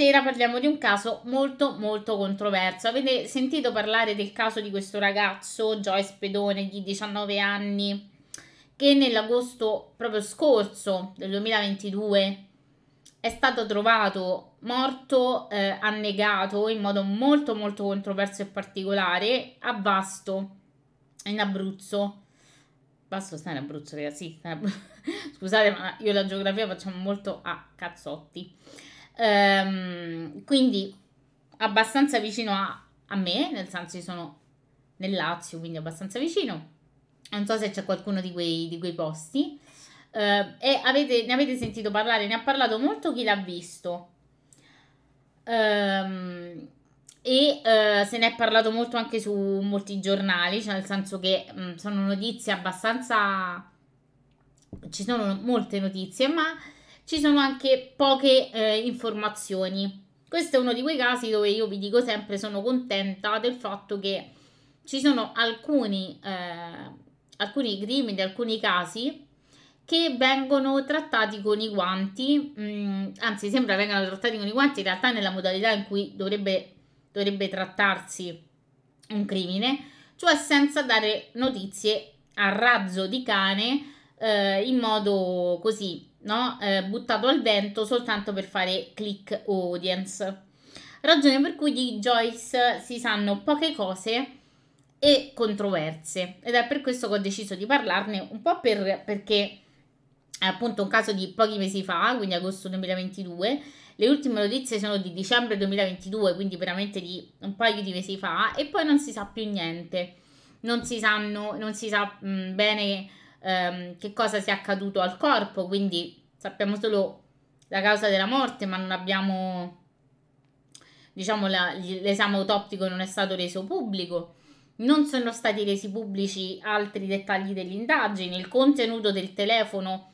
stasera parliamo di un caso molto molto controverso. Avete sentito parlare del caso di questo ragazzo, Joyce Pedone, di 19 anni, che nell'agosto proprio scorso del 2022 è stato trovato morto, eh, annegato in modo molto molto controverso e particolare a Vasto, in Abruzzo. Vasto sta in Abruzzo, ragazzi. Sì, Scusate, ma io la geografia facciamo molto a cazzotti. Ehm, quindi abbastanza vicino a, a me, nel senso che sono nel Lazio, quindi abbastanza vicino. Non so se c'è qualcuno di quei, di quei posti. Uh, e avete, ne avete sentito parlare, ne ha parlato molto chi l'ha visto. Um, e uh, se ne è parlato molto anche su molti giornali, cioè nel senso che mh, mm, sono notizie abbastanza... ci sono molte notizie, ma ci sono anche poche eh, informazioni. Questo è uno di quei casi dove io vi dico sempre sono contenta del fatto che ci sono alcuni, eh, alcuni crimini, alcuni casi che vengono trattati con i guanti, mh, mm, anzi sembra vengano trattati con i guanti in realtà nella modalità in cui dovrebbe, dovrebbe trattarsi un crimine, cioè senza dare notizie a razzo di cane eh, in modo così no? eh, buttato al vento soltanto per fare click o audience. Ragione per cui di Joyce si sanno poche cose e controverse ed è per questo che ho deciso di parlarne un po' per, perché è appunto un caso di pochi mesi fa, quindi agosto 2022. Le ultime notizie sono di dicembre 2022, quindi veramente di un paio di mesi fa, e poi non si sa più niente. Non si, sanno, non si sa mh, mm, bene ehm, che cosa sia accaduto al corpo, quindi sappiamo solo la causa della morte, ma non abbiamo, diciamo, la, l'esame autoptico non è stato reso pubblico. Non sono stati resi pubblici altri dettagli dell'indagine, il contenuto del telefono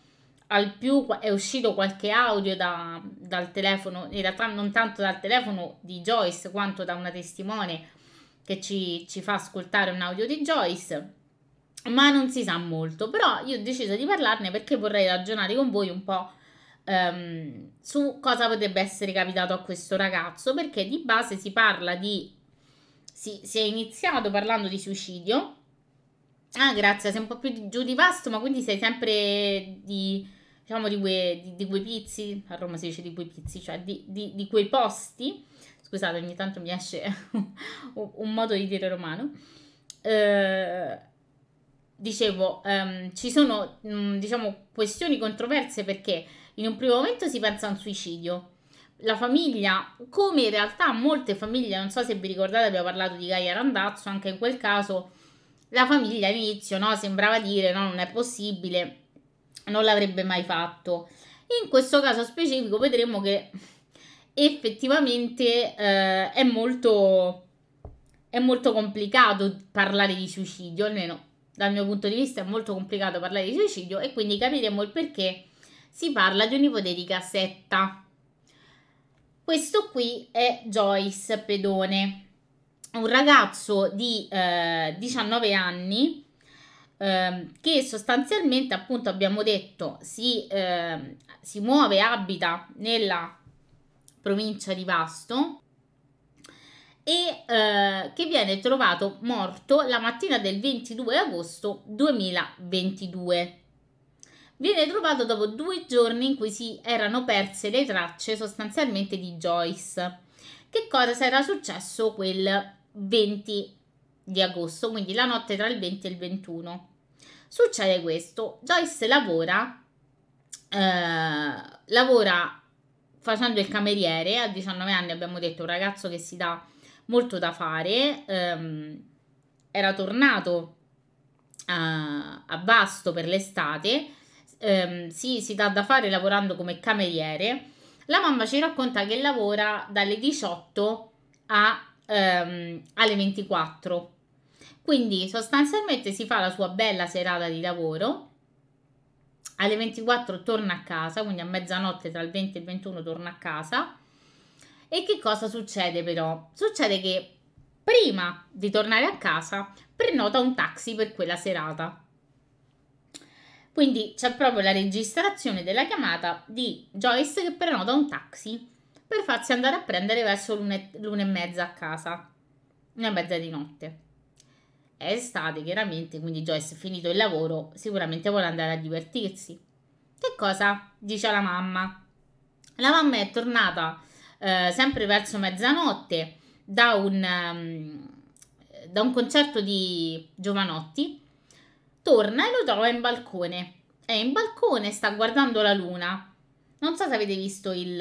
al più è uscito qualche audio da, dal telefono, in realtà non tanto dal telefono di Joyce quanto da una testimone che ci, ci fa ascoltare un audio di Joyce ma non si sa molto, però io ho deciso di parlarne perché vorrei ragionare con voi un po' ehm, su cosa potrebbe essere capitato a questo ragazzo, perché di base si parla di... si, si è iniziato parlando di suicidio. Ah, grazie, sei un po' più di, giù di vasto, ma quindi sei sempre di... diciamo di, que, di, di quei pizzi, a Roma si dice di quei pizzi, cioè di, di quei posti. Scusate, ogni tanto mi esce un, un modo di dire romano. Eh dicevo, ehm, ci sono mh, mm, diciamo, questioni controverse perché in un primo momento si pensa a un suicidio. La famiglia, come in realtà molte famiglie, non so se vi ricordate, abbiamo parlato di Gaia Randazzo, anche in quel caso la famiglia all'inizio no, sembrava dire no, non è possibile, non l'avrebbe mai fatto. In questo caso specifico vedremo che effettivamente eh, è, molto, è molto complicato parlare di suicidio, almeno dal mio punto di vista è molto complicato parlare di suicidio e quindi capiremo il perché si parla di un'ipotetica setta. Questo qui è Joyce Pedone, un ragazzo di eh, 19 anni ehm, che sostanzialmente, appunto, abbiamo detto, si, eh, si muove, abita nella provincia di Vasto e eh, che viene trovato morto la mattina del 22 agosto 2022. Viene trovato dopo due giorni in cui si erano perse le tracce sostanzialmente di Joyce. Che cosa era successo quel 20 di agosto, quindi la notte tra il 20 e il 21? Succede questo, Joyce lavora, eh, lavora facendo il cameriere, a 19 anni abbiamo detto un ragazzo che si dà molto da fare. Ehm, era tornato a, a, Basto per l'estate, ehm, si, si dà da fare lavorando come cameriere. La mamma ci racconta che lavora dalle 18 a, ehm, alle 24. Quindi sostanzialmente si fa la sua bella serata di lavoro, alle 24 torna a casa, quindi a mezzanotte tra il 20 e il 21 torna a casa e che cosa succede però? Succede che prima di tornare a casa prenota un taxi per quella serata. Quindi c'è proprio la registrazione della chiamata di Joyce che prenota un taxi per farsi andare a prendere verso l'una e mezza a casa, una e mezza di notte. È estate chiaramente, quindi Joyce finito il lavoro sicuramente vuole andare a divertirsi. Che cosa dice la mamma? La mamma è tornata eh, sempre verso mezzanotte, da un, um, da un concerto di Giovanotti, torna e lo trova in balcone. È in balcone, sta guardando la luna. Non so se avete visto il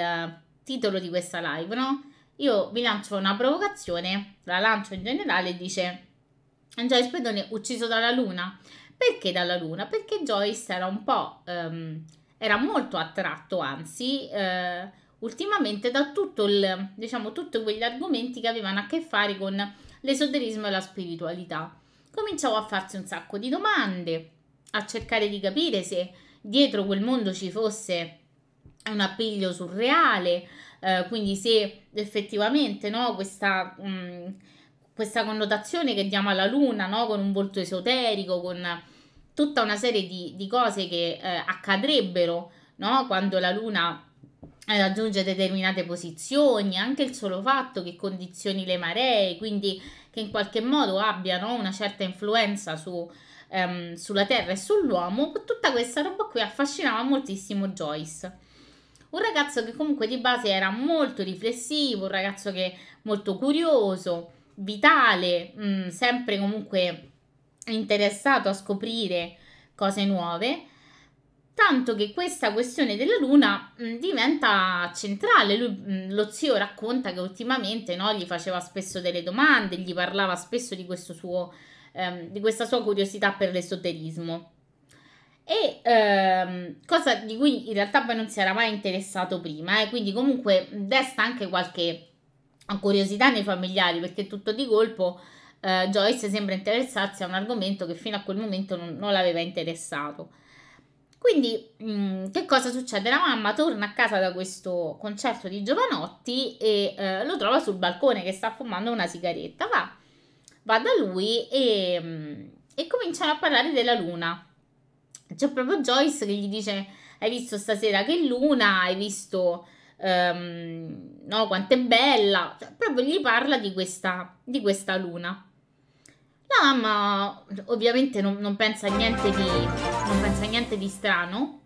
titolo di questa live, no? Io vi lancio una provocazione, la lancio in generale, dice Joyce Pedone ucciso dalla luna. Perché dalla luna? Perché Joyce era un po'... Um, era molto attratto, anzi... Uh, ultimamente da tutto il, diciamo, tutti quegli argomenti che avevano a che fare con l'esoterismo e la spiritualità. Cominciavo a farsi un sacco di domande, a cercare di capire se dietro quel mondo ci fosse un appiglio surreale, eh, quindi se effettivamente no, questa, mh, mm, questa, connotazione che diamo alla luna, no, con un volto esoterico, con tutta una serie di, di cose che eh, accadrebbero no, quando la luna eh, raggiunge determinate posizioni, anche il solo fatto che condizioni le maree, quindi che in qualche modo abbiano una certa influenza su, ehm, sulla Terra e sull'uomo, tutta questa roba qui affascinava moltissimo Joyce. Un ragazzo che comunque di base era molto riflessivo, un ragazzo che molto curioso, vitale, mh, mm, sempre comunque interessato a scoprire cose nuove tanto che questa questione della luna mh, diventa centrale. Lui, mh, lo zio racconta che ultimamente no, gli faceva spesso delle domande, gli parlava spesso di, suo, ehm, di questa sua curiosità per l'esoterismo. E ehm, cosa di cui in realtà poi non si era mai interessato prima, eh, quindi comunque desta anche qualche curiosità nei familiari perché tutto di colpo eh, Joyce sembra interessarsi a un argomento che fino a quel momento non, non l'aveva interessato. Quindi, mh, mm, che cosa succede? La mamma torna a casa da questo concerto di Giovanotti e eh, lo trova sul balcone che sta fumando una sigaretta. Va, va da lui e, mh, mm, e cominciano a parlare della luna. C'è proprio Joyce che gli dice: Hai visto stasera che luna? Hai visto um, no, quanto è bella? Cioè, proprio gli parla di questa, di questa luna mamma ovviamente non, non, pensa niente di, non pensa niente di strano.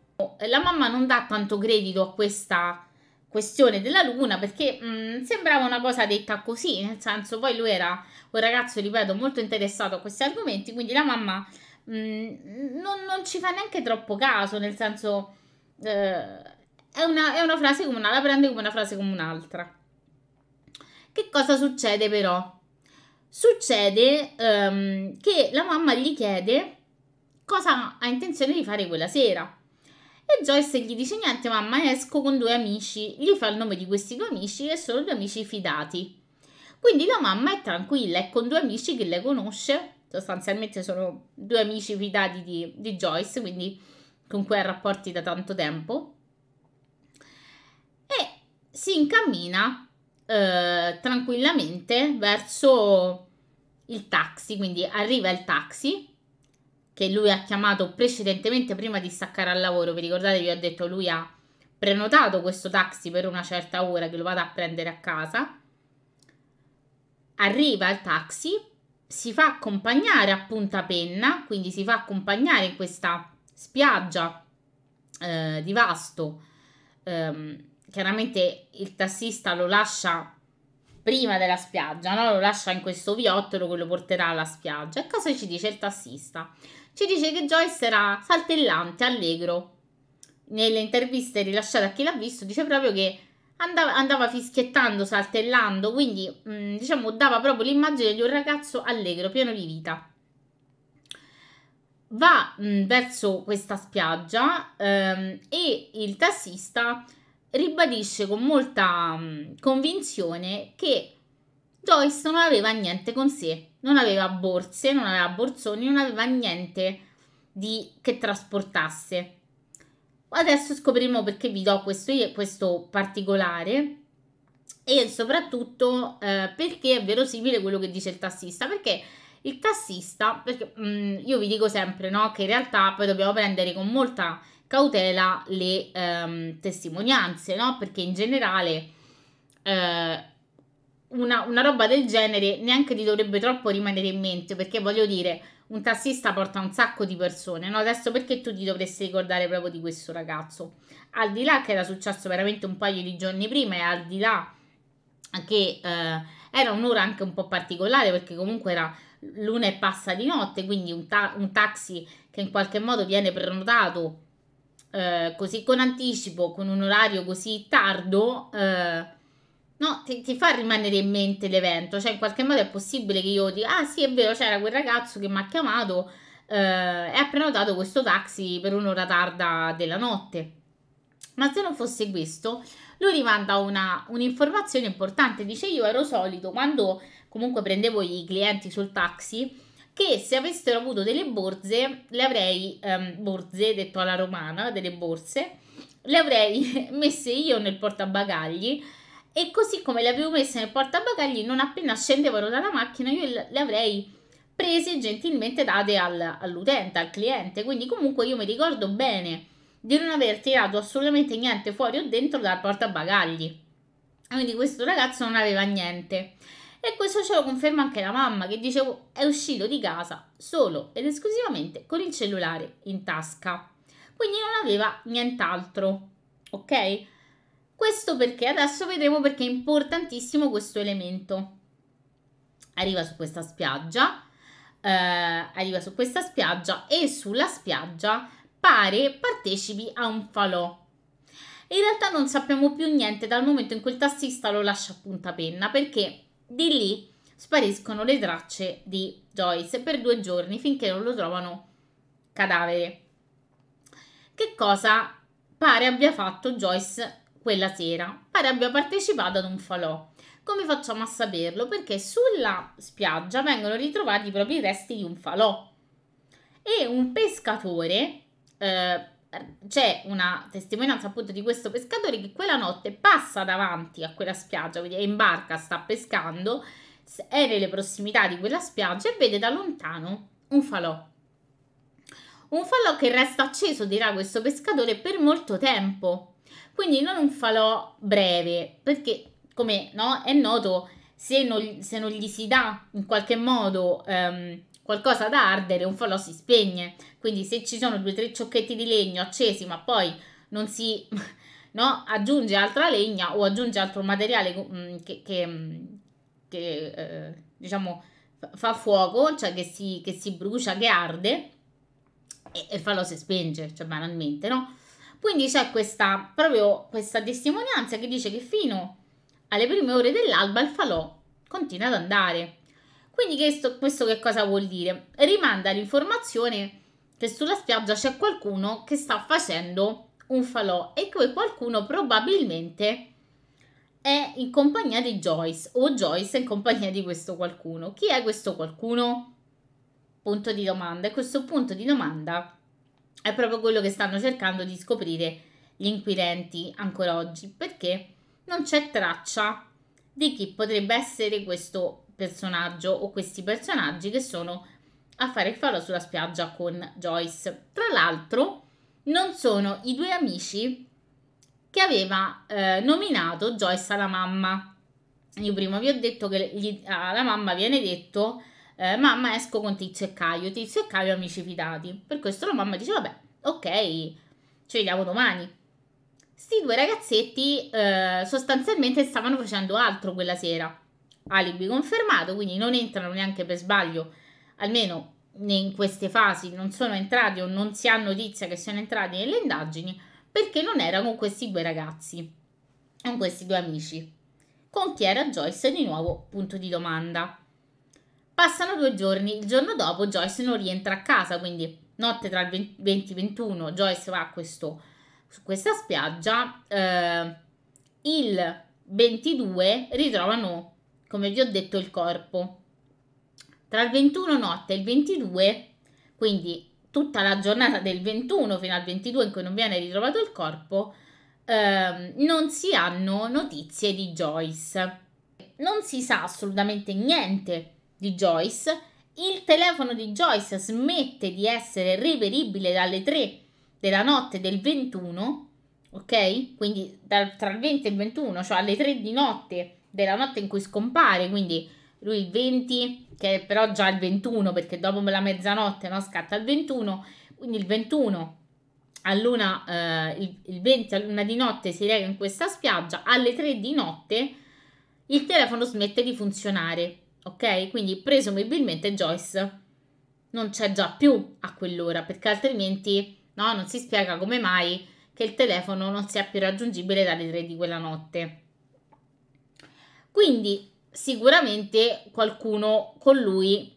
La mamma non dà tanto credito a questa questione della luna perché mh, mm, sembrava una cosa detta così, nel senso poi lui era un ragazzo, ripeto, molto interessato a questi argomenti, quindi la mamma mh, mm, non, non, ci fa neanche troppo caso, nel senso eh, è, una, è una frase comunale, la prende come una frase come un'altra. Che cosa succede però? succede um, che la mamma gli chiede cosa ha intenzione di fare quella sera. E Joyce gli dice niente mamma esco con due amici, gli fa il nome di questi due amici e sono due amici fidati. Quindi la mamma è tranquilla, è con due amici che lei conosce, sostanzialmente sono due amici fidati di, di Joyce, quindi con cui ha rapporti da tanto tempo, e si incammina eh, tranquillamente verso il taxi, quindi arriva il taxi che lui ha chiamato precedentemente prima di staccare al lavoro, vi ricordate vi ho detto lui ha prenotato questo taxi per una certa ora che lo vada a prendere a casa. Arriva il taxi, si fa accompagnare a punta penna, quindi si fa accompagnare in questa spiaggia eh, di vasto ehm, chiaramente il tassista lo lascia prima della spiaggia, no? lo lascia in questo viottolo che lo porterà alla spiaggia. E cosa ci dice il tassista? Ci dice che Joyce era saltellante, allegro. Nelle interviste rilasciate a chi l'ha visto dice proprio che andava, andava fischiettando, saltellando, quindi mh, mm, diciamo dava proprio l'immagine di un ragazzo allegro, pieno di vita. Va mh, mm, verso questa spiaggia ehm, e il tassista ribadisce con molta mm, convinzione che Joyce non aveva niente con sé, non aveva borse, non aveva borsoni, non aveva niente di, che trasportasse. Adesso scopriremo perché vi do questo, questo particolare e soprattutto eh, perché è verosimile quello che dice il tassista, perché il tassista, perché mh, mm, io vi dico sempre no, che in realtà poi dobbiamo prendere con molta cautela le ehm, testimonianze, no? Perché in generale eh, una, una roba del genere neanche ti dovrebbe troppo rimanere in mente, perché voglio dire, un tassista porta un sacco di persone, no? Adesso perché tu ti dovresti ricordare proprio di questo ragazzo? Al di là che era successo veramente un paio di giorni prima e al di là che eh, era un'ora anche un po' particolare perché comunque era l'una e passa di notte, quindi un, ta- un taxi che in qualche modo viene prenotato eh, così con anticipo, con un orario così tardo, eh, no, ti, ti, fa rimanere in mente l'evento. Cioè, in qualche modo è possibile che io dica, ah sì, è vero, c'era quel ragazzo che mi ha chiamato eh, e ha prenotato questo taxi per un'ora tarda della notte. Ma se non fosse questo, lui rimanda una, un'informazione importante. Dice, io ero solito, quando comunque prendevo i clienti sul taxi, che se avessero avuto delle borse, le avrei, um, borse detto alla romana, delle borse, le avrei messe io nel portabagagli e così come le avevo messe nel portabagagli, non appena scendevano dalla macchina, io le avrei prese e gentilmente date al, all'utente, al cliente. Quindi comunque io mi ricordo bene di non aver tirato assolutamente niente fuori o dentro dal portabagagli. Quindi questo ragazzo non aveva niente. E questo ce lo conferma anche la mamma che dicevo è uscito di casa solo ed esclusivamente con il cellulare in tasca. Quindi non aveva nient'altro. Ok? Questo perché adesso vedremo perché è importantissimo questo elemento. Arriva su questa spiaggia, eh, arriva su questa spiaggia e sulla spiaggia pare partecipi a un falò. In realtà non sappiamo più niente dal momento in cui il tassista lo lascia a punta penna perché di lì spariscono le tracce di Joyce per due giorni finché non lo trovano cadavere. Che cosa pare abbia fatto Joyce quella sera? Pare abbia partecipato ad un falò. Come facciamo a saperlo? Perché sulla spiaggia vengono ritrovati i propri resti di un falò e un pescatore eh, c'è una testimonianza appunto di questo pescatore che quella notte passa davanti a quella spiaggia, quindi è in barca, sta pescando, è nelle prossimità di quella spiaggia e vede da lontano un falò. Un falò che resta acceso, dirà questo pescatore, per molto tempo. Quindi non un falò breve, perché come no, è noto, se non, se non gli si dà in qualche modo... Um, qualcosa da ardere, un falò si spegne. Quindi se ci sono due o tre ciocchetti di legno accesi, ma poi non si no, aggiunge altra legna o aggiunge altro materiale mm, che, che, mm, che eh, diciamo fa fuoco, cioè che si, che si brucia, che arde e, e il falò si spenge, cioè banalmente, no? Quindi c'è questa, proprio questa testimonianza che dice che fino alle prime ore dell'alba il falò continua ad andare. Quindi questo, questo che cosa vuol dire? Rimanda l'informazione che sulla spiaggia c'è qualcuno che sta facendo un falò e quel qualcuno probabilmente è in compagnia di Joyce o Joyce è in compagnia di questo qualcuno. Chi è questo qualcuno? Punto di domanda. E questo punto di domanda è proprio quello che stanno cercando di scoprire gli inquirenti ancora oggi perché non c'è traccia di chi potrebbe essere questo personaggio o questi personaggi che sono a fare il falò sulla spiaggia con Joyce. Tra l'altro, non sono i due amici che aveva eh, nominato Joyce alla mamma. Io prima vi ho detto che gli, alla mamma viene detto eh, mamma esco con Tizio e Caio, Tizio e Caio amici fidati. Per questo la mamma dice vabbè, ok, ci vediamo domani. Sti due ragazzetti eh, sostanzialmente stavano facendo altro quella sera alibi confermato, quindi non entrano neanche per sbaglio, almeno in queste fasi non sono entrati o non si ha notizia che siano entrati nelle indagini perché non era con questi due ragazzi, con questi due amici. Con chi era Joyce di nuovo punto di domanda. Passano due giorni, il giorno dopo Joyce non rientra a casa, quindi notte tra il 20-21 e Joyce va a questo, su questa spiaggia, eh, il 22 ritrovano come vi ho detto, il corpo. Tra il 21 notte e il 22, quindi tutta la giornata del 21 fino al 22 in cui non viene ritrovato il corpo, ehm, non si hanno notizie di Joyce. Non si sa assolutamente niente di Joyce. Il telefono di Joyce smette di essere reperibile dalle 3 della notte del 21, ok? Quindi tra il 20 e il 21, cioè alle 3 di notte della notte in cui scompare, quindi lui il 20, che è però già il 21 perché dopo la mezzanotte no, scatta il 21, quindi il 21 all'una, eh, il, il 20 all'una di notte si reca in questa spiaggia, alle 3 di notte il telefono smette di funzionare, ok? Quindi presumibilmente Joyce non c'è già più a quell'ora perché altrimenti no, non si spiega come mai che il telefono non sia più raggiungibile dalle 3 di quella notte. Quindi sicuramente qualcuno con lui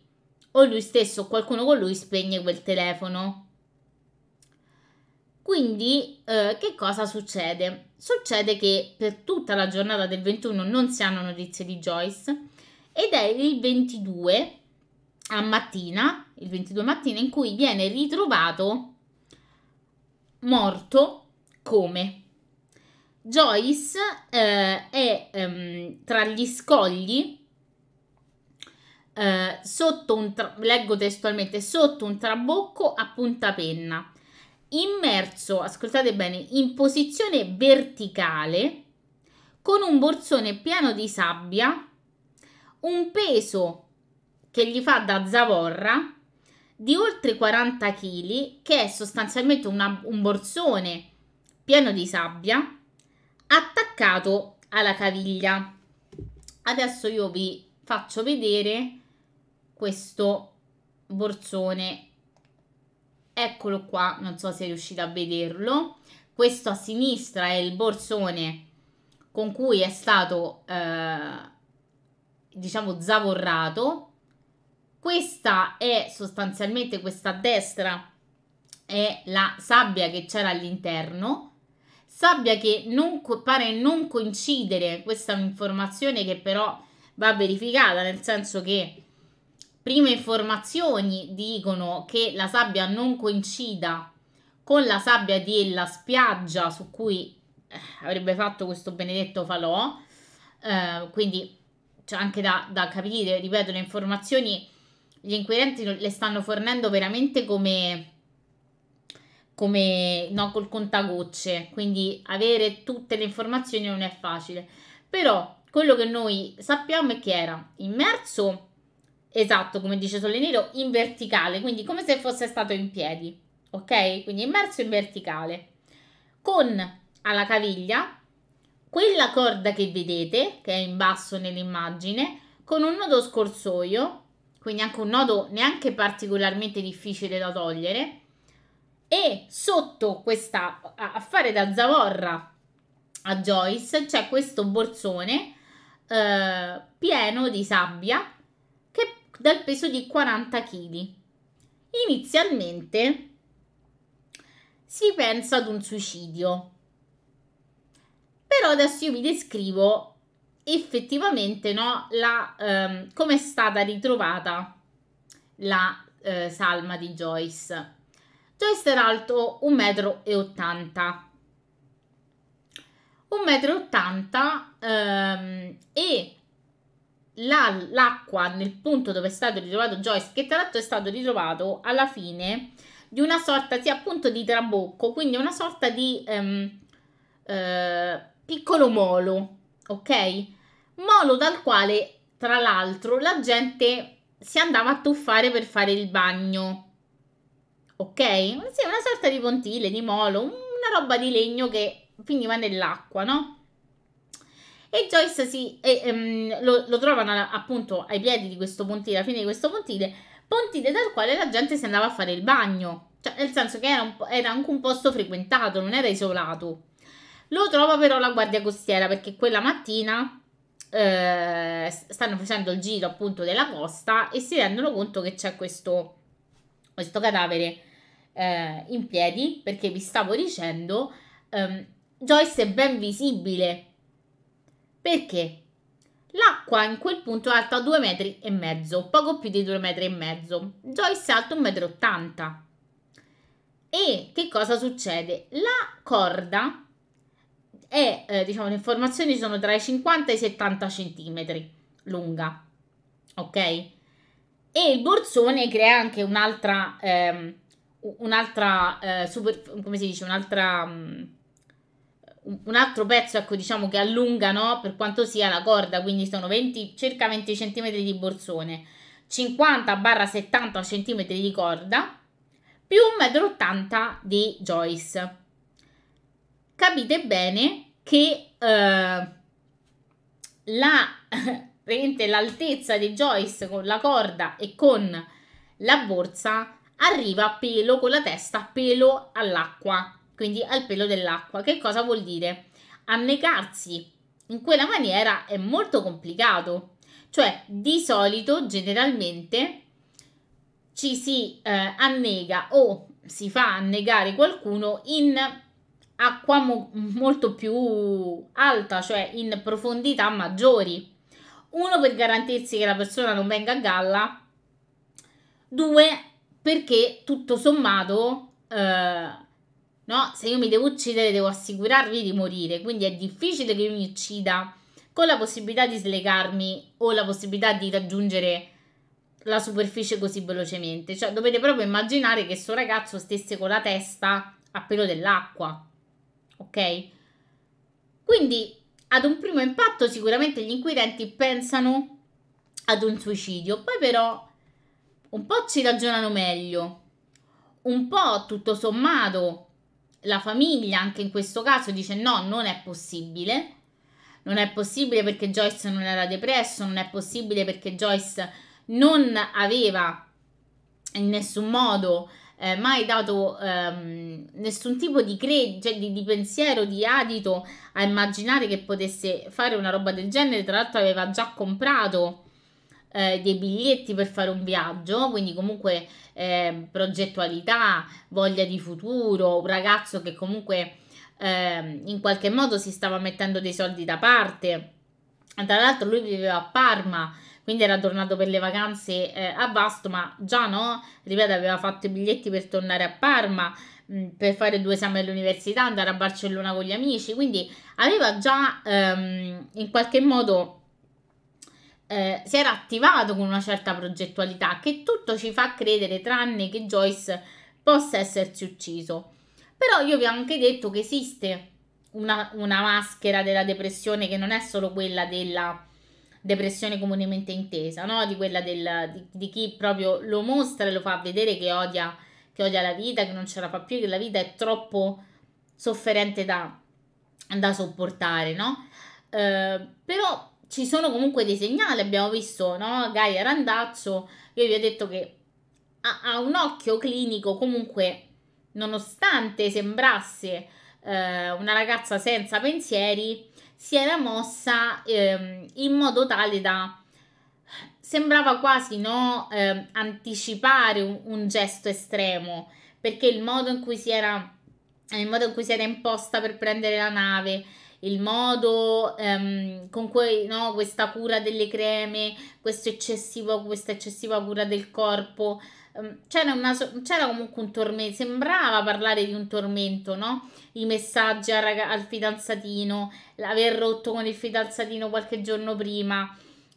o lui stesso o qualcuno con lui spegne quel telefono. Quindi eh, che cosa succede? Succede che per tutta la giornata del 21 non si hanno notizie di Joyce ed è il 22 a mattina, il 22 mattina in cui viene ritrovato morto come Joyce eh, è ehm, tra gli scogli, eh, sotto un tra- leggo testualmente, sotto un trabocco a punta penna, immerso, ascoltate bene, in posizione verticale, con un borsone pieno di sabbia, un peso che gli fa da zavorra di oltre 40 kg, che è sostanzialmente una, un borsone pieno di sabbia attaccato alla caviglia. Adesso io vi faccio vedere questo borsone. Eccolo qua, non so se riuscite a vederlo. Questo a sinistra è il borsone con cui è stato eh, diciamo zavorrato. Questa è sostanzialmente questa a destra è la sabbia che c'era all'interno sabbia che non, pare non coincidere, questa è un'informazione che però va verificata, nel senso che prime informazioni dicono che la sabbia non coincida con la sabbia della spiaggia su cui eh, avrebbe fatto questo benedetto falò, eh, quindi c'è anche da, da capire, ripeto, le informazioni gli inquirenti le stanno fornendo veramente come come no, col contagocce, quindi avere tutte le informazioni non è facile. Però quello che noi sappiamo è che era immerso, esatto, come dice Sole in verticale, quindi come se fosse stato in piedi, ok? Quindi immerso in verticale, con alla caviglia quella corda che vedete, che è in basso nell'immagine, con un nodo scorsoio, quindi anche un nodo neanche particolarmente difficile da togliere, e sotto questa affare da zavorra a Joyce c'è questo borsone eh, pieno di sabbia che dal peso di 40 kg. Inizialmente si pensa ad un suicidio. Però adesso io vi descrivo effettivamente no, la, ehm, come è stata ritrovata la eh, salma di Joyce deve era alto 1,80 m. 1,80 m ehm, e la, l'acqua nel punto dove è stato ritrovato Joyce, che tra l'altro è stato ritrovato alla fine di una sorta, sì, appunto di trabocco, quindi una sorta di ehm, eh, piccolo molo, ok? Molo dal quale, tra l'altro, la gente si andava a tuffare per fare il bagno ok? Sì, una sorta di pontile, di molo, una roba di legno che finiva nell'acqua, no? E Joyce si, e, um, lo, lo, trovano appunto ai piedi di questo pontile, alla fine di questo pontile, pontile dal quale la gente si andava a fare il bagno, cioè nel senso che era, un, era anche un posto frequentato, non era isolato. Lo trova però la guardia costiera perché quella mattina eh, stanno facendo il giro appunto della costa e si rendono conto che c'è questo, questo cadavere eh, in piedi perché vi stavo dicendo, ehm, Joyce è ben visibile. Perché? L'acqua in quel punto è alta 2 metri e mezzo, poco più di 2 metri e mezzo. Joyce è alta 1,80 metro E che cosa succede? La corda è, eh, diciamo, le informazioni sono tra i 50 e i 70 cm lunga, ok? E il borsone crea anche un'altra, ehm, un'altra, eh, super, come si dice, un'altra... Mm, un altro pezzo, ecco, diciamo che allunga, no? Per quanto sia la corda, quindi sono 20, circa 20 cm di borsone, 50-70 barra cm di corda, più 1,80 m di joyce. Capite bene che eh, la, l'altezza di joyce con la corda e con la borsa arriva a pelo con la testa a pelo all'acqua, quindi al pelo dell'acqua. Che cosa vuol dire? Annegarsi in quella maniera è molto complicato. Cioè, di solito, generalmente, ci si eh, annega o si fa annegare qualcuno in acqua mo- molto più alta, cioè in profondità maggiori. Uno per garantirsi che la persona non venga a galla, due perché tutto sommato, eh, no, se io mi devo uccidere devo assicurarvi di morire, quindi è difficile che io mi uccida con la possibilità di slegarmi o la possibilità di raggiungere la superficie così velocemente. Cioè, dovete proprio immaginare che sto ragazzo stesse con la testa a pelo dell'acqua, ok? Quindi, ad un primo impatto, sicuramente gli inquirenti pensano ad un suicidio, poi però un po' ci ragionano meglio, un po' tutto sommato la famiglia anche in questo caso dice no, non è possibile. Non è possibile perché Joyce non era depresso, non è possibile perché Joyce non aveva in nessun modo eh, mai dato ehm, nessun tipo di, cre- cioè di, di, pensiero, di adito a immaginare che potesse fare una roba del genere. Tra l'altro aveva già comprato eh, dei biglietti per fare un viaggio, quindi comunque eh, progettualità, voglia di futuro, un ragazzo che comunque eh, in qualche modo si stava mettendo dei soldi da parte. Tra l'altro lui viveva a Parma, quindi era tornato per le vacanze eh, a Vasto, ma già no, ripeto, aveva fatto i biglietti per tornare a Parma, mh, mm, per fare due esami all'università, andare a Barcellona con gli amici, quindi aveva già ehm, in qualche modo eh, si era attivato con una certa progettualità che tutto ci fa credere tranne che Joyce possa essersi ucciso. Però io vi ho anche detto che esiste una, una maschera della depressione che non è solo quella della depressione comunemente intesa, no? di quella del, di, di, chi proprio lo mostra e lo fa vedere che odia, che odia la vita, che non ce la fa più, che la vita è troppo sofferente da, da sopportare. No? Eh, però ci sono comunque dei segnali, abbiamo visto no? Gaia Randazzo, io vi ho detto che ha, ha un occhio clinico comunque, nonostante sembrasse eh, una ragazza senza pensieri, si era mossa eh, in modo tale da sembrava quasi no, eh, anticipare un, un, gesto estremo perché il modo in cui si era il modo in cui si era imposta per prendere la nave il modo ehm, con cui no, questa cura delle creme, eccessivo, questa eccessiva cura del corpo, ehm, c'era, una, c'era, comunque un tormento, sembrava parlare di un tormento, no? I messaggi rag- al fidanzatino, l'aver rotto con il fidanzatino qualche giorno prima,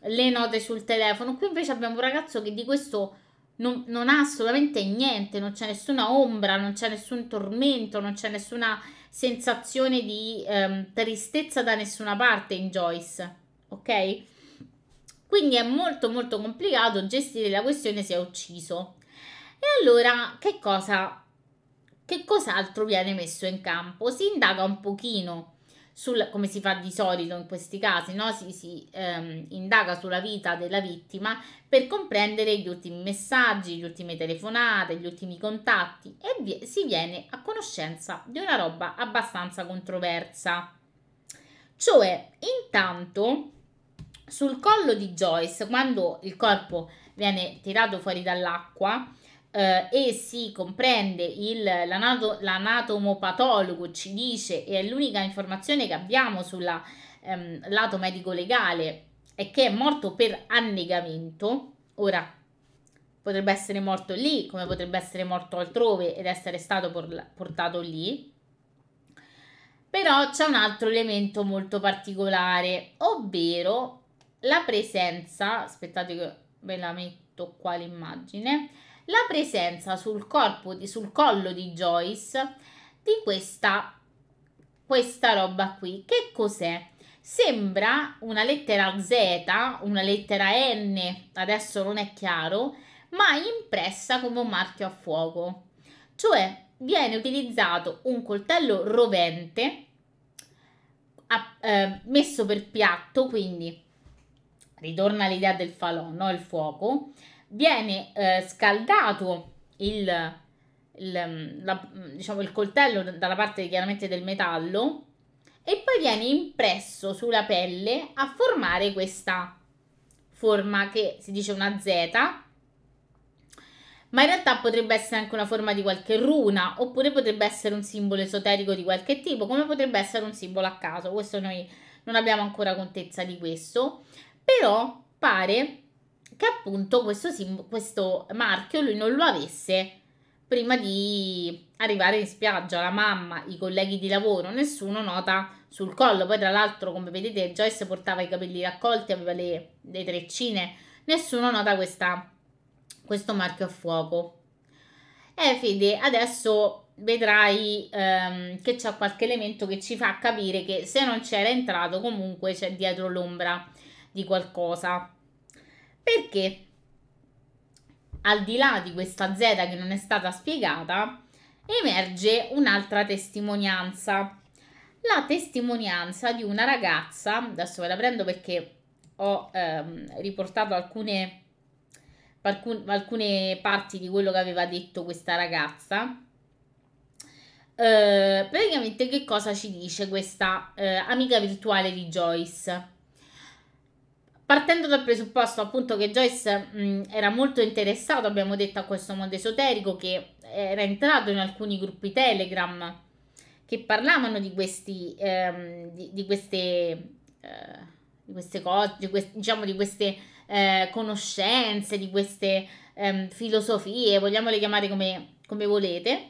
le note sul telefono. Qui invece abbiamo un ragazzo che di questo... Non, non, ha assolutamente niente, non c'è nessuna ombra, non c'è nessun tormento, non c'è nessuna sensazione di ehm, tristezza da nessuna parte in Joyce, ok? Quindi è molto molto complicato gestire la questione se è ucciso. E allora che cosa che cos'altro viene messo in campo? Si indaga un pochino sul, come si fa di solito in questi casi, no? si, si ehm, indaga sulla vita della vittima per comprendere gli ultimi messaggi, le ultime telefonate, gli ultimi contatti e vi- si viene a conoscenza di una roba abbastanza controversa. Cioè, intanto sul collo di Joyce, quando il corpo viene tirato fuori dall'acqua, eh, e si comprende il, l'anato, l'anatomopatologo, ci dice, e è l'unica informazione che abbiamo sul ehm, lato medico-legale, è che è morto per annegamento. Ora, potrebbe essere morto lì, come potrebbe essere morto altrove ed essere stato portato lì. Però c'è un altro elemento molto particolare, ovvero la presenza, aspettate che ve la metto qua l'immagine, la presenza sul corpo, di, sul collo di Joyce, di questa, questa roba qui. Che cos'è? Sembra una lettera Z, una lettera N, adesso non è chiaro, ma impressa come un marchio a fuoco. Cioè viene utilizzato un coltello rovente a, eh, messo per piatto, quindi ritorna l'idea del falò, no? il fuoco, viene eh, scaldato il, il, mm, la, mm, diciamo, il coltello dalla parte chiaramente del metallo e poi viene impresso sulla pelle a formare questa forma che si dice una Z, ma in realtà potrebbe essere anche una forma di qualche runa, oppure potrebbe essere un simbolo esoterico di qualche tipo, come potrebbe essere un simbolo a caso. Questo noi non abbiamo ancora contezza di questo, però pare che appunto questo, questo marchio lui non lo avesse prima di arrivare in spiaggia. La mamma, i colleghi di lavoro, nessuno nota sul collo. Poi, tra l'altro, come vedete, Joyce portava i capelli raccolti, aveva le, le treccine. Nessuno nota questa, questo marchio a fuoco. E eh, Fede, adesso vedrai ehm, che c'è qualche elemento che ci fa capire che se non c'era entrato, comunque c'è dietro l'ombra di qualcosa. Perché al di là di questa Z che non è stata spiegata, emerge un'altra testimonianza. La testimonianza di una ragazza, adesso ve la prendo perché ho ehm, riportato alcune, alcune parti di quello che aveva detto questa ragazza. Eh, praticamente che cosa ci dice questa eh, amica virtuale di Joyce? Partendo dal presupposto appunto che Joyce mh, mm, era molto interessato, abbiamo detto, a questo mondo esoterico, che era entrato in alcuni gruppi Telegram che parlavano di, questi, ehm, di, di queste, eh, queste cose, di quest, diciamo di queste eh, conoscenze, di queste ehm, filosofie, vogliamole chiamare come, come volete.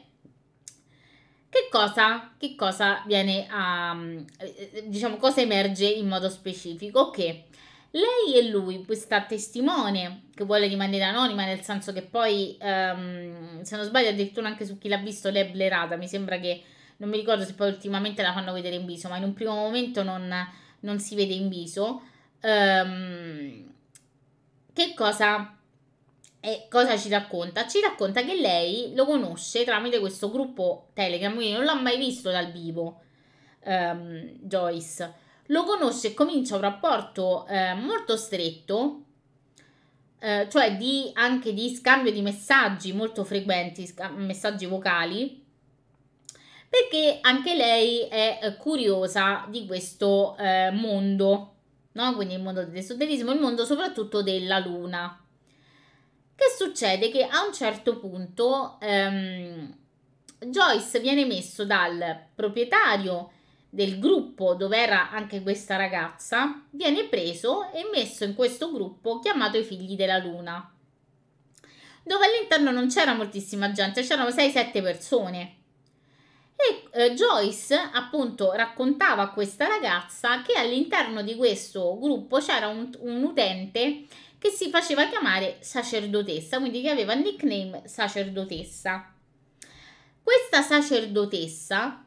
Che cosa, che cosa viene a, mm, eh, diciamo, cosa emerge in modo specifico? Che lei e lui, questa testimone che vuole rimanere anonima, nel senso che poi, um, se non sbaglio, addirittura anche su chi l'ha visto, lei è blerata. Mi sembra che, non mi ricordo se poi ultimamente la fanno vedere in viso, ma in un primo momento non, non si vede in viso. Um, che cosa e cosa ci racconta? Ci racconta che lei lo conosce tramite questo gruppo Telegram, quindi non l'ha mai visto dal vivo, um, Joyce lo conosce e comincia un rapporto eh, molto stretto, eh, cioè di, anche di scambio di messaggi molto frequenti, messaggi vocali, perché anche lei è eh, curiosa di questo eh, mondo, no? quindi il mondo dell'esoterismo, il mondo soprattutto della luna. Che succede? Che a un certo punto ehm, Joyce viene messo dal proprietario del gruppo dove era anche questa ragazza, viene preso e messo in questo gruppo chiamato i figli della luna, dove all'interno non c'era moltissima gente, c'erano 6-7 persone. E eh, Joyce appunto raccontava a questa ragazza che all'interno di questo gruppo c'era un, un utente che si faceva chiamare sacerdotessa, quindi che aveva il nickname sacerdotessa. Questa sacerdotessa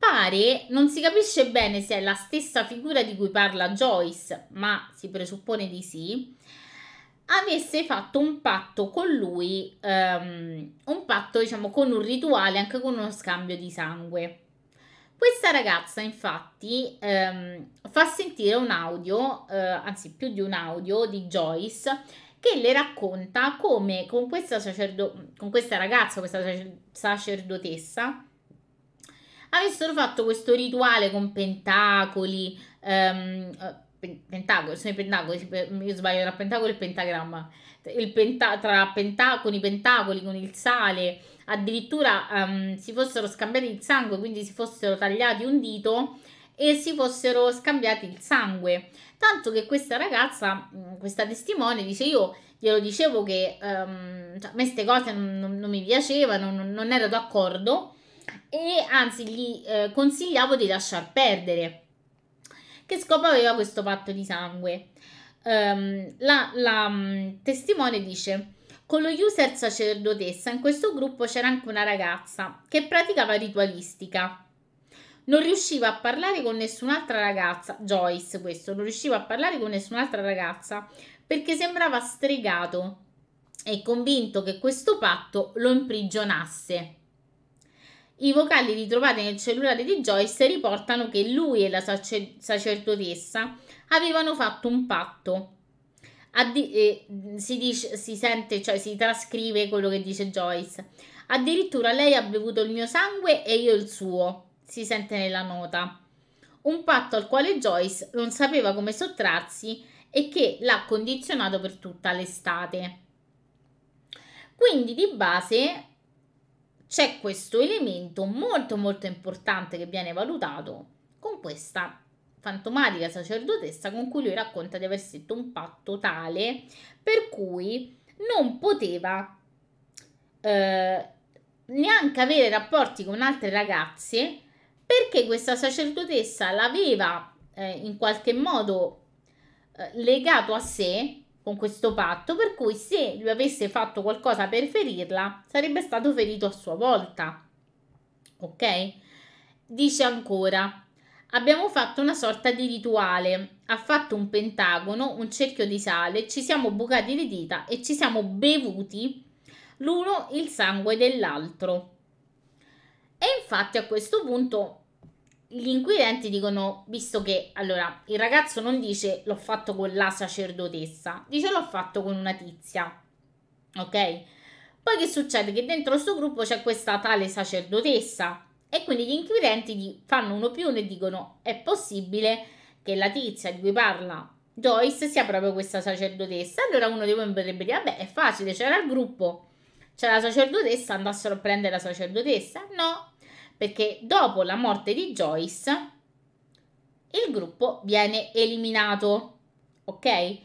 Pare non si capisce bene se è la stessa figura di cui parla Joyce, ma si presuppone di sì, avesse fatto un patto con lui, um, un patto diciamo con un rituale, anche con uno scambio di sangue. Questa ragazza infatti um, fa sentire un audio, uh, anzi più di un audio di Joyce che le racconta come con questa, sacerdo- con questa ragazza, questa sacerdotessa, avessero fatto questo rituale con pentacoli, ehm, eh, pentacoli, sono i pentacoli, io sbaglio tra pentacoli e pentagramma, penta, tra pentacoli, pentacoli con il sale, addirittura ehm, si fossero scambiati il sangue, quindi si fossero tagliati un dito e si fossero scambiati il sangue. Tanto che questa ragazza, mm, questa testimone, dice io glielo dicevo che um, cioè, a me queste cose non, non, non mi piacevano, non, non ero d'accordo e anzi gli eh, consigliavo di lasciar perdere. Che scopo aveva questo patto di sangue? Um, la, la um, testimone dice: Con lo user sacerdotessa in questo gruppo c'era anche una ragazza che praticava ritualistica. Non riusciva a parlare con nessun'altra ragazza, Joyce questo, non riusciva a parlare con nessun'altra ragazza perché sembrava stregato e convinto che questo patto lo imprigionasse. I vocali ritrovati nel cellulare di Joyce riportano che lui e la sacerdotessa avevano fatto un patto. Addi- eh, si, dice, si sente, cioè si trascrive quello che dice Joyce. Addirittura lei ha bevuto il mio sangue e io il suo, si sente nella nota. Un patto al quale Joyce non sapeva come sottrarsi e che l'ha condizionato per tutta l'estate. Quindi di base c'è questo elemento molto molto importante che viene valutato con questa fantomatica sacerdotessa con cui lui racconta di aver stretto un patto tale per cui non poteva eh, neanche avere rapporti con altre ragazze perché questa sacerdotessa l'aveva eh, in qualche modo eh, legato a sé con questo patto, per cui se lui avesse fatto qualcosa per ferirla, sarebbe stato ferito a sua volta. Ok? Dice ancora, abbiamo fatto una sorta di rituale, ha fatto un pentagono, un cerchio di sale, ci siamo bucati le dita e ci siamo bevuti l'uno il sangue dell'altro. E infatti a questo punto gli inquirenti dicono, visto che allora il ragazzo non dice l'ho fatto con la sacerdotessa, dice l'ho fatto con una tizia, ok? Poi che succede? Che dentro questo gruppo c'è questa tale sacerdotessa e quindi gli inquirenti fanno uno più uno e dicono è possibile che la tizia di cui parla Joyce sia proprio questa sacerdotessa. Allora uno di voi potrebbe dire vabbè è facile, c'era il gruppo, c'era la sacerdotessa, andassero a prendere la sacerdotessa. No, perché dopo la morte di Joyce il gruppo viene eliminato, ok?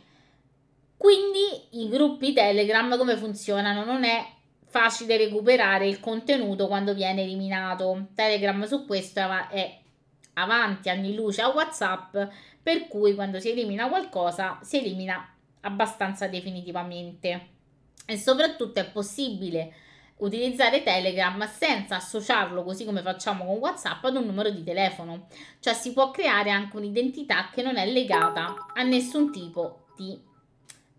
Quindi i gruppi Telegram come funzionano? Non è facile recuperare il contenuto quando viene eliminato. Telegram su questo è avanti anni luce a WhatsApp, per cui quando si elimina qualcosa si elimina abbastanza definitivamente. E soprattutto è possibile utilizzare Telegram senza associarlo, così come facciamo con WhatsApp, ad un numero di telefono. Cioè si può creare anche un'identità che non è legata a nessun tipo di,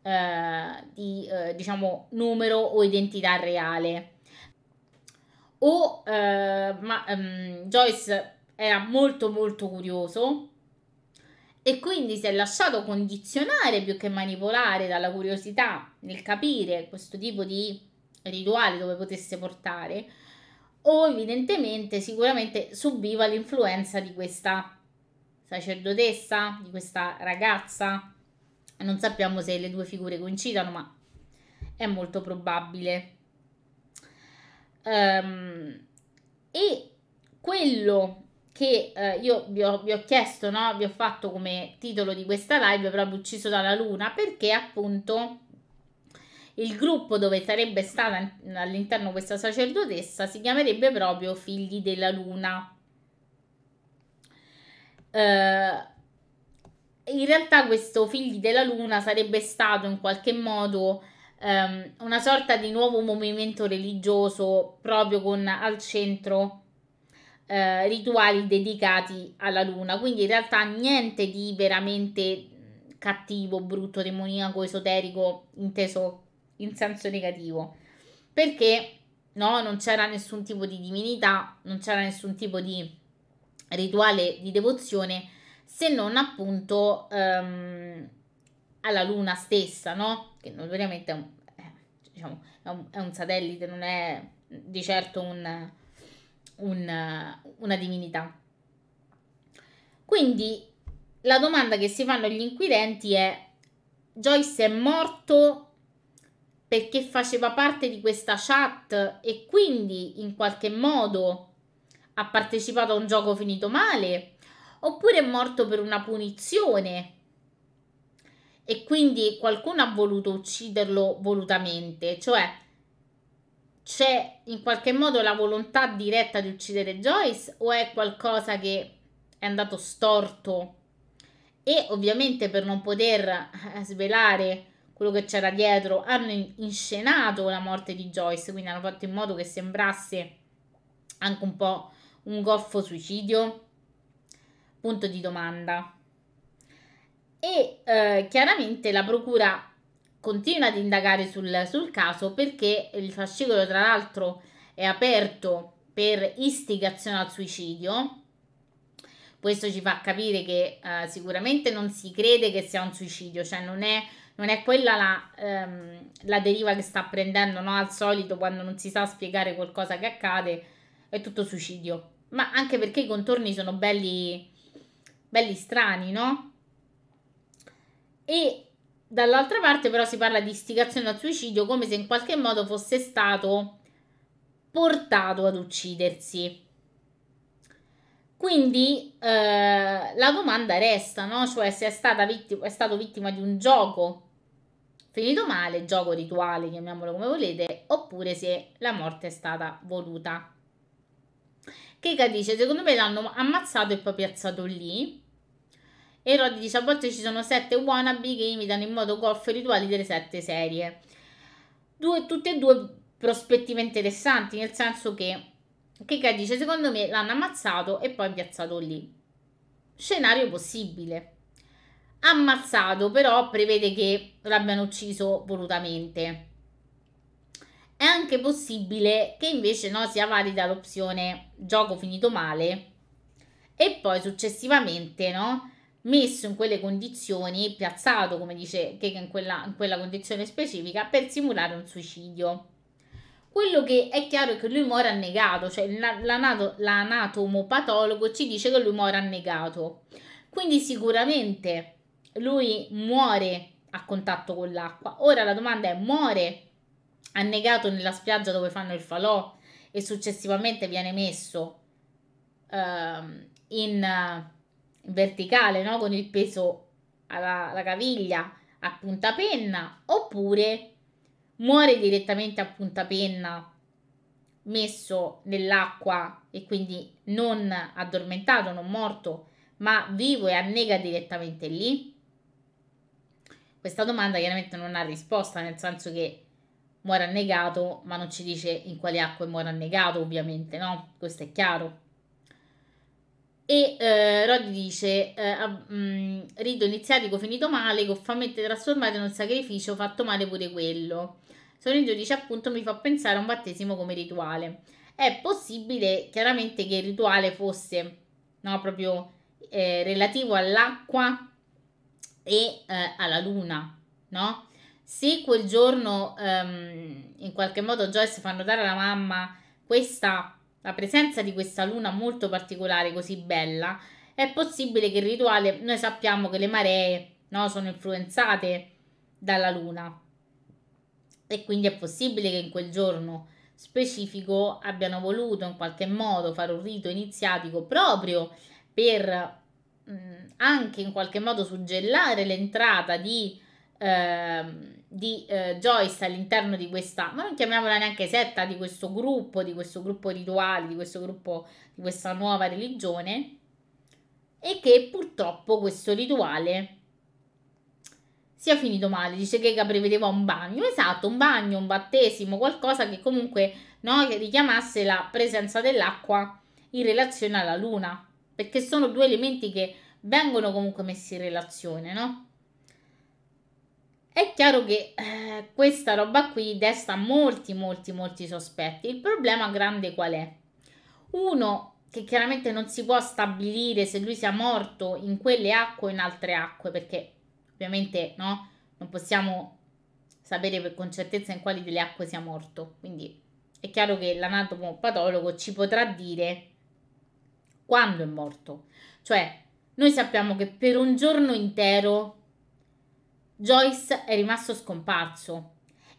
eh, di eh, diciamo, numero o identità reale. O, eh, ma, um, Joyce era molto molto curioso e quindi si è lasciato condizionare più che manipolare dalla curiosità nel capire questo tipo di rituali dove potesse portare, o evidentemente sicuramente subiva l'influenza di questa sacerdotessa, di questa ragazza. Non sappiamo se le due figure coincidano, ma è molto probabile. Um, e quello che eh, io vi ho, vi ho, chiesto, no? vi ho fatto come titolo di questa live, proprio ucciso dalla luna, perché appunto il gruppo dove sarebbe stata all'interno questa sacerdotessa si chiamerebbe proprio Figli della Luna. Eh, in realtà questo Figli della Luna sarebbe stato in qualche modo ehm, una sorta di nuovo movimento religioso proprio con al centro eh, rituali dedicati alla Luna. Quindi in realtà niente di veramente cattivo, brutto, demoniaco, esoterico, inteso in senso negativo, perché no, non c'era nessun tipo di divinità, non c'era nessun tipo di rituale di devozione se non appunto ehm, alla luna stessa, no? Che notoriamente è un, eh, diciamo, è, un, è un, satellite, non è di certo un, una divinità. Quindi la domanda che si fanno gli inquirenti è Joyce è morto perché faceva parte di questa chat e quindi in qualche modo ha partecipato a un gioco finito male, oppure è morto per una punizione e quindi qualcuno ha voluto ucciderlo volutamente, cioè c'è in qualche modo la volontà diretta di uccidere Joyce o è qualcosa che è andato storto? E ovviamente per non poter eh, svelare quello che c'era dietro, hanno inscenato la morte di Joyce, quindi hanno fatto in modo che sembrasse anche un po' un goffo suicidio? Punto di domanda. E eh, chiaramente la procura continua ad indagare sul, sul caso perché il fascicolo tra l'altro è aperto per istigazione al suicidio. Questo ci fa capire che eh, sicuramente non si crede che sia un suicidio, cioè non è non è quella la, ehm, la deriva che sta prendendo no? al solito quando non si sa spiegare qualcosa che accade, è tutto suicidio. Ma anche perché i contorni sono belli, belli strani, no? E dall'altra parte però si parla di istigazione al suicidio come se in qualche modo fosse stato portato ad uccidersi. Quindi eh, la domanda resta, no? Cioè se è, vittima, è stato vittima di un gioco finito male, gioco rituale, chiamiamolo come volete, oppure se la morte è stata voluta. Keika dice, secondo me l'hanno ammazzato e poi piazzato lì. E Rod dice, a volte ci sono sette wannabe che imitano in modo golf i rituali delle sette serie. Due, tutte e due prospettive interessanti, nel senso che Keika dice, secondo me l'hanno ammazzato e poi piazzato lì. Scenario possibile ammazzato, però prevede che l'abbiano ucciso volutamente. È anche possibile che invece no, sia valida l'opzione gioco finito male e poi successivamente no, messo in quelle condizioni, piazzato come dice che in quella, in quella condizione specifica per simulare un suicidio. Quello che è chiaro è che lui muore annegato, cioè l'anato, l'anatomopatologo ci dice che lui muore annegato. Quindi sicuramente lui muore a contatto con l'acqua. Ora la domanda è muore annegato nella spiaggia dove fanno il falò e successivamente viene messo uh, in, uh, verticale no? con il peso alla, alla caviglia a punta penna oppure muore direttamente a punta penna messo nell'acqua e quindi non addormentato, non morto, ma vivo e annega direttamente lì. Questa domanda chiaramente non ha risposta, nel senso che muore annegato, ma non ci dice in quale acque muore annegato, ovviamente, no? Questo è chiaro. E eh, Roddy dice: eh, mm, Rito iniziatico finito male, goffamente trasformato in un sacrificio, fatto male pure quello. Sono Soneggio dice: appunto, mi fa pensare a un battesimo come rituale. È possibile chiaramente che il rituale fosse no, proprio eh, relativo all'acqua e eh, alla luna, no? Se quel giorno ehm, in qualche modo Joyce fa notare alla mamma questa, la presenza di questa luna molto particolare, così bella, è possibile che il rituale, noi sappiamo che le maree no, sono influenzate dalla luna e quindi è possibile che in quel giorno specifico abbiano voluto in qualche modo fare un rito iniziatico proprio per mh, anche in qualche modo suggellare l'entrata di, eh, di eh, Joyce all'interno di questa, ma non chiamiamola neanche setta, di questo gruppo, di questo gruppo rituale, di questo gruppo, di questa nuova religione, e che purtroppo questo rituale sia finito male. Dice che prevedeva un bagno, esatto, un bagno, un battesimo, qualcosa che comunque no, che richiamasse la presenza dell'acqua in relazione alla luna perché sono due elementi che vengono comunque messi in relazione, no? È chiaro che eh, questa roba qui desta molti, molti, molti sospetti. Il problema grande qual è? Uno, che chiaramente non si può stabilire se lui sia morto in quelle acque o in altre acque, perché ovviamente no, non possiamo sapere con certezza in quali delle acque sia morto. Quindi è chiaro che l'anatomo patologo ci potrà dire quando è morto. Cioè, noi sappiamo che per un giorno intero Joyce è rimasto scomparso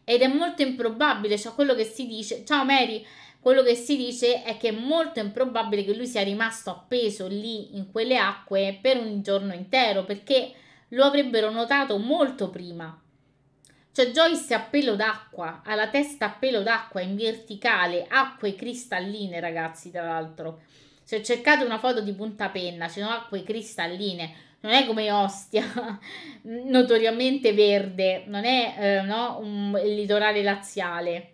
ed è molto improbabile, cioè quello che si dice, ciao Mary, quello che si dice è che è molto improbabile che lui sia rimasto appeso lì in quelle acque per un giorno intero perché lo avrebbero notato molto prima. Cioè Joyce a pelo d'acqua, ha la testa a pelo d'acqua in verticale, acque cristalline ragazzi tra l'altro se cercate una foto di punta puntapenna, ci sono acque cristalline non è come Ostia, notoriamente verde, non è eh, no, un, il litorale laziale.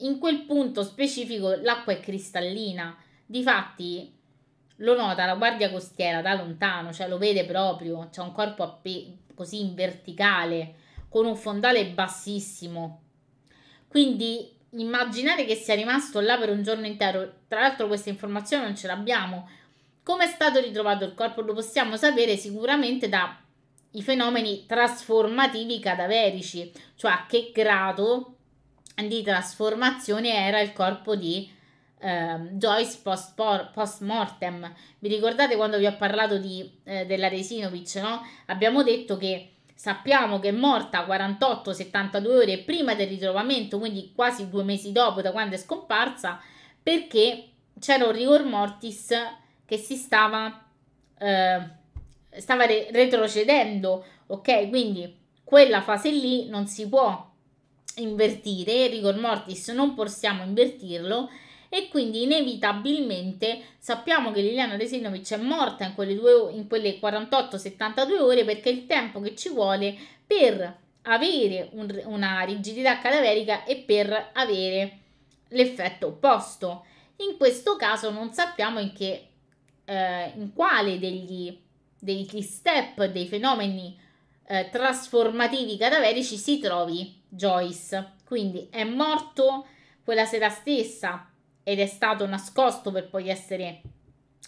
In quel punto specifico l'acqua è cristallina, difatti lo nota la guardia costiera da lontano, cioè lo vede proprio, c'è un corpo appe- così in verticale, con un fondale bassissimo. Quindi immaginare che sia rimasto là per un giorno intero, tra l'altro questa informazione non ce l'abbiamo, come è stato ritrovato il corpo lo possiamo sapere sicuramente dai fenomeni trasformativi cadaverici, cioè a che grado di trasformazione era il corpo di eh, Joyce post, post, mortem. Vi ricordate quando vi ho parlato di, eh, della Resinovic, no? Abbiamo detto che Sappiamo che è morta 48-72 ore prima del ritrovamento, quindi quasi due mesi dopo da quando è scomparsa, perché c'era un rigor mortis che si stava, eh, stava re- retrocedendo, ok? Quindi quella fase lì non si può invertire, il rigor mortis non possiamo invertirlo e quindi inevitabilmente sappiamo che Liliana Resinovic è morta in quelle, due, in quelle 48-72 ore perché il tempo che ci vuole per avere un, una rigidità cadaverica e per avere l'effetto opposto. In questo caso non sappiamo in, che, eh, in quale degli, degli, step, dei fenomeni eh, trasformativi cadaverici si trovi Joyce. Quindi è morto quella sera stessa, ed è stato nascosto per poi essere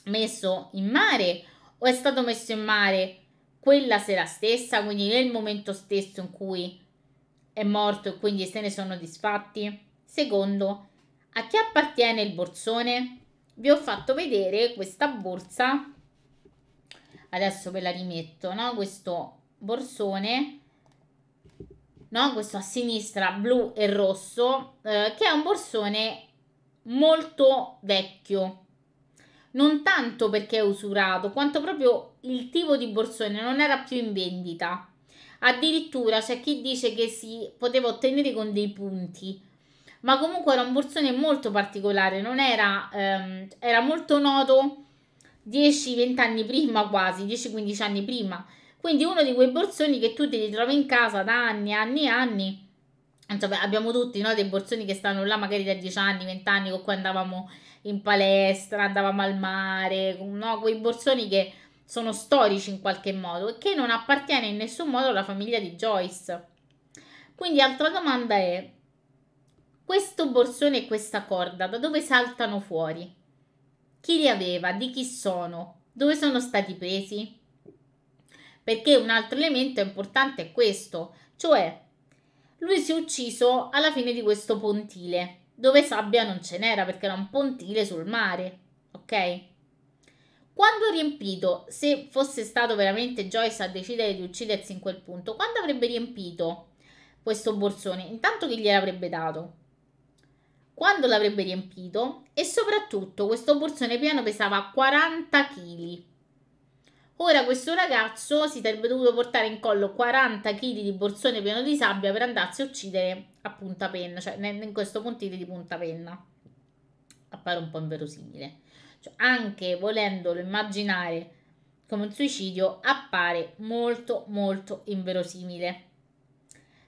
messo in mare o è stato messo in mare quella sera stessa, quindi nel momento stesso in cui è morto e quindi se ne sono disfatti? Secondo, a chi appartiene il borsone? Vi ho fatto vedere questa borsa, adesso ve la rimetto, no? questo borsone, no? questo a sinistra blu e rosso, eh, che è un borsone molto vecchio. Non tanto perché è usurato, quanto proprio il tipo di borsone non era più in vendita. Addirittura c'è chi dice che si poteva ottenere con dei punti, ma comunque era un borsone molto particolare, non era, ehm, era molto noto 10-20 anni prima quasi, 10-15 anni prima. Quindi uno di quei borsoni che tu ti ritrovi in casa da anni, e anni e anni insomma abbiamo tutti no, dei borsoni che stanno là magari da 10 anni, 20 anni con cui andavamo in palestra, andavamo al mare, no, quei borsoni che sono storici in qualche modo e che non appartiene in nessun modo alla famiglia di Joyce. Quindi altra domanda è questo borsone e questa corda da dove saltano fuori? Chi li aveva? Di chi sono? Dove sono stati presi? Perché un altro elemento importante è questo, cioè lui si è ucciso alla fine di questo pontile, dove sabbia non ce n'era perché era un pontile sul mare, ok? Quando riempito, se fosse stato veramente Joyce a decidere di uccidersi in quel punto, quando avrebbe riempito questo borsone? Intanto chi gliel'avrebbe dato? Quando l'avrebbe riempito? E soprattutto questo borsone pieno pesava 40 kg. Ora questo ragazzo si sarebbe dovuto portare in collo 40 kg di borsone pieno di sabbia per andarsi a uccidere a punta penna, cioè in questo puntino di punta penna. Appare un po' inverosimile. Cioè, anche volendolo immaginare come un suicidio, appare molto molto inverosimile.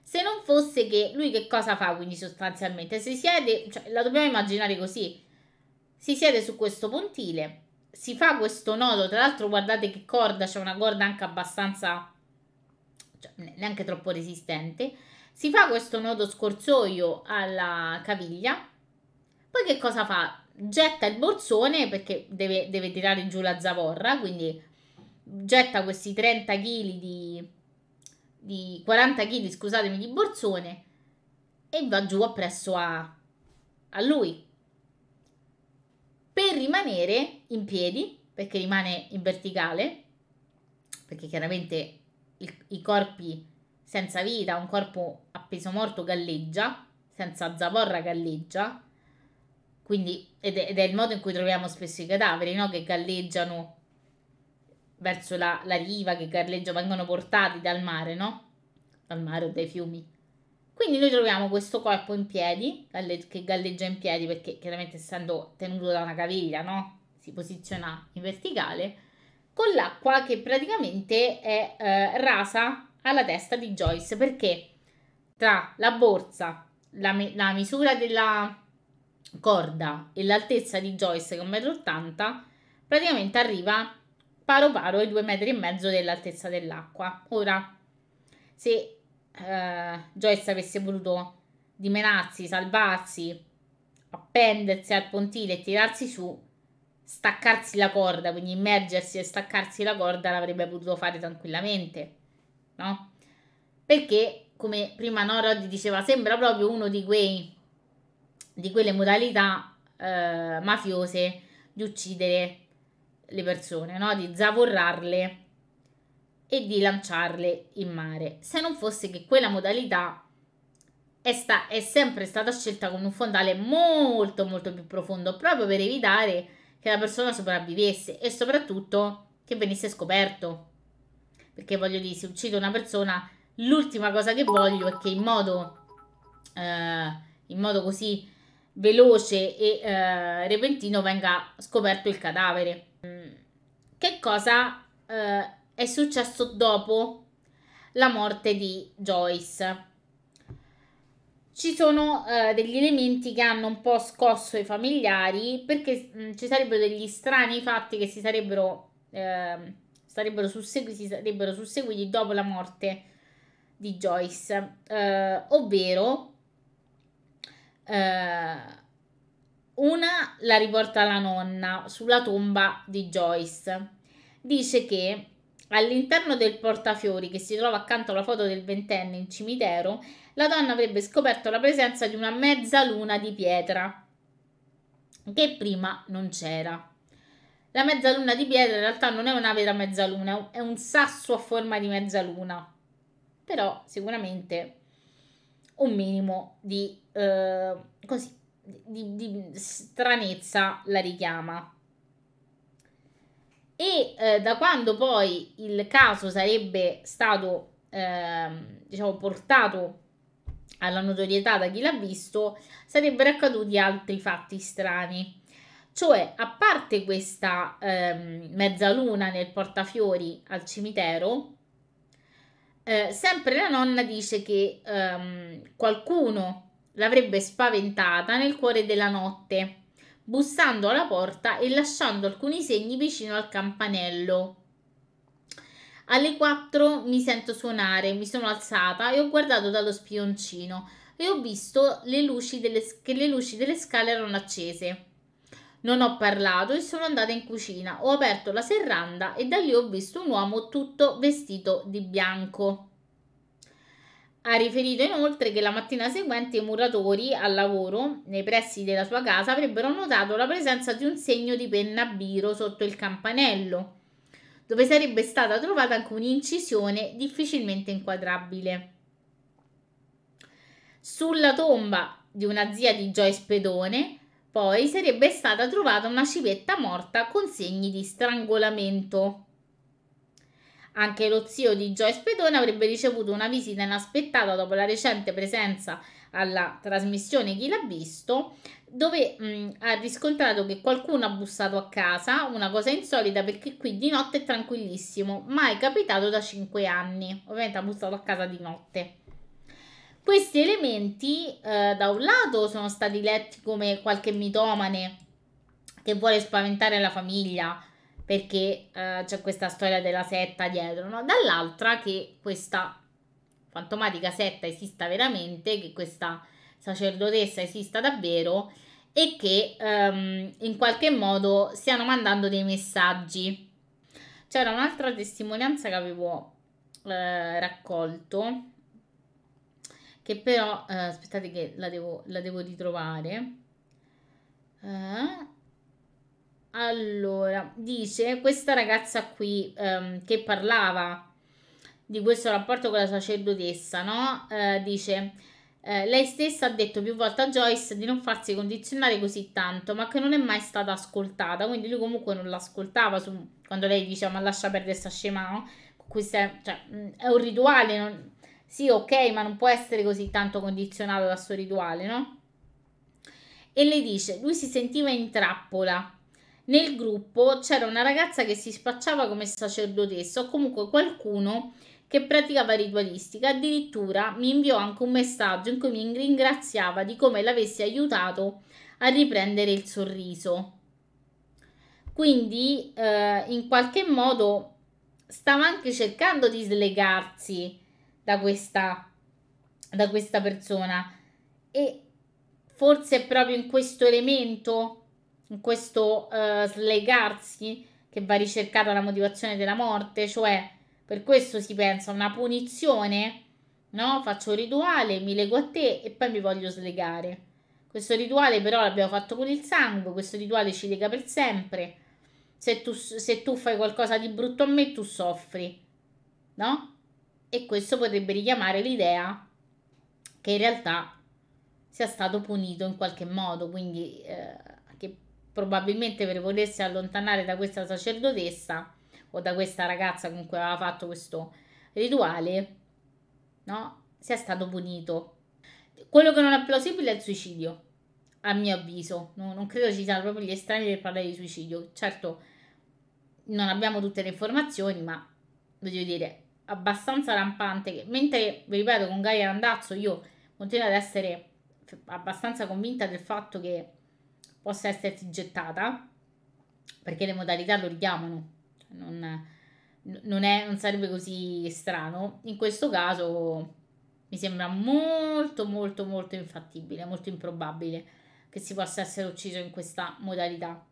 Se non fosse che lui che cosa fa quindi sostanzialmente? Si siede, cioè, la dobbiamo immaginare così, si siede su questo pontile si fa questo nodo, tra l'altro guardate che corda, c'è una corda anche abbastanza, cioè, neanche troppo resistente, si fa questo nodo scorsoio alla caviglia, poi che cosa fa? Getta il borsone perché deve, deve tirare giù la zavorra, quindi getta questi 30 kg di, di 40 kg, scusatemi, di borsone e va giù appresso a, a lui per rimanere in piedi, perché rimane in verticale, perché chiaramente il, i corpi senza vita, un corpo appeso morto galleggia, senza zavorra galleggia, quindi ed è, ed è il modo in cui troviamo spesso i cadaveri, no? che galleggiano verso la, la riva, che galleggiano, vengono portati dal mare, no? Dal mare o dai fiumi quindi noi troviamo questo corpo in piedi, che galleggia in piedi perché chiaramente essendo tenuto da una caviglia, no? Si posiziona in verticale, con l'acqua che praticamente è eh, rasa alla testa di Joyce perché tra la borsa, la, me- la misura della corda e l'altezza di Joyce che è 1,80 m, praticamente arriva paro paro ai 2,5 metri dell'altezza dell'acqua. Ora, se eh, Joyce avesse voluto dimenarsi, salvarsi, appendersi al pontile e tirarsi su, staccarsi la corda, quindi immergersi e staccarsi la corda l'avrebbe potuto fare tranquillamente, no? Perché, come prima Nora diceva, sembra proprio uno di quei di quelle modalità eh, mafiose di uccidere le persone, no? di zavorrarle e di lanciarle in mare, se non fosse che quella modalità è, sta- è sempre stata scelta con un fondale molto molto più profondo, proprio per evitare che la persona sopravvivesse e soprattutto che venisse scoperto. Perché voglio dire, se uccido una persona, l'ultima cosa che voglio è che in modo, eh, in modo così veloce e eh, repentino venga scoperto il cadavere. Mm. Che cosa eh, è successo dopo la morte di Joyce. Ci sono eh, degli elementi che hanno un po' scosso i familiari perché mh, mm, ci sarebbero degli strani fatti che si sarebbero, eh, sarebbero sussegui, si sarebbero susseguiti dopo la morte di Joyce, eh, ovvero eh, una la riporta la nonna sulla tomba di Joyce. Dice che All'interno del portafiori, che si trova accanto alla foto del ventenne in cimitero, la donna avrebbe scoperto la presenza di una mezza luna di pietra, che prima non c'era. La mezzaluna di pietra in realtà non è una vera mezzaluna, è un sasso a forma di mezzaluna, però sicuramente un minimo di, eh, così, di, di stranezza la richiama. E eh, da quando poi il caso sarebbe stato eh, diciamo, portato alla notorietà da chi l'ha visto, sarebbero accaduti altri fatti strani. Cioè, a parte questa eh, mezzaluna nel portafiori al cimitero, eh, sempre la nonna dice che ehm, qualcuno l'avrebbe spaventata nel cuore della notte bussando alla porta e lasciando alcuni segni vicino al campanello. Alle 4 mi sento suonare, mi sono alzata e ho guardato dallo spioncino e ho visto le delle, che le luci delle scale erano accese. Non ho parlato e sono andata in cucina, ho aperto la serranda e da lì ho visto un uomo tutto vestito di bianco. Ha riferito inoltre che la mattina seguente i muratori al lavoro nei pressi della sua casa avrebbero notato la presenza di un segno di penna biro sotto il campanello, dove sarebbe stata trovata anche un'incisione difficilmente inquadrabile. Sulla tomba di una zia di Joyce Pedone, poi sarebbe stata trovata una civetta morta con segni di strangolamento. Anche lo zio di Joyce Pedone avrebbe ricevuto una visita inaspettata dopo la recente presenza alla trasmissione Chi l'ha visto, dove mh, ha riscontrato che qualcuno ha bussato a casa, una cosa insolita perché qui di notte è tranquillissimo, ma è capitato da 5 anni. Ovviamente ha bussato a casa di notte. Questi elementi, eh, da un lato, sono stati letti come qualche mitomane che vuole spaventare la famiglia, perché eh, c'è questa storia della setta dietro, no? dall'altra che questa fantomatica setta esista veramente, che questa sacerdotessa esista davvero e che ehm, in qualche modo stiano mandando dei messaggi. C'era un'altra testimonianza che avevo eh, raccolto, che però, eh, aspettate che la devo, la devo ritrovare. Eh, allora, dice questa ragazza qui ehm, che parlava di questo rapporto con la sacerdotessa, no? Eh, dice, eh, lei stessa ha detto più volte a Joyce di non farsi condizionare così tanto, ma che non è mai stata ascoltata, quindi lui comunque non l'ascoltava su, quando lei dice, ma lascia perdere sta scema, no? Questo è, cioè, mm, è un rituale, non... sì ok, ma non può essere così tanto condizionato dal suo rituale, no? E le dice, lui si sentiva in trappola nel gruppo c'era una ragazza che si spacciava come sacerdotessa o comunque qualcuno che praticava ritualistica. Addirittura mi inviò anche un messaggio in cui mi ringraziava di come l'avessi aiutato a riprendere il sorriso. Quindi eh, in qualche modo stava anche cercando di slegarsi da questa, da questa persona e forse è proprio in questo elemento questo uh, slegarsi che va ricercata la motivazione della morte, cioè per questo si pensa a una punizione, no? Faccio un rituale, mi lego a te e poi mi voglio slegare. Questo rituale però l'abbiamo fatto con il sangue, questo rituale ci lega per sempre. Se tu, se tu fai qualcosa di brutto a me, tu soffri, no? E questo potrebbe richiamare l'idea che in realtà sia stato punito in qualche modo, quindi eh, probabilmente per volersi allontanare da questa sacerdotessa o da questa ragazza con cui aveva fatto questo rituale, no? Sia stato punito. Quello che non è plausibile è il suicidio, a mio avviso. No, non credo ci siano proprio gli estranei per parlare di suicidio. Certo, non abbiamo tutte le informazioni, ma voglio dire, abbastanza rampante. Che, mentre, vi ripeto, con Gaia Randazzo io continuo ad essere abbastanza convinta del fatto che possa esserti gettata, perché le modalità lo richiamano, cioè, non, non, è, non sarebbe così strano. In questo caso mi sembra molto molto molto infattibile, molto improbabile che si possa essere ucciso in questa modalità.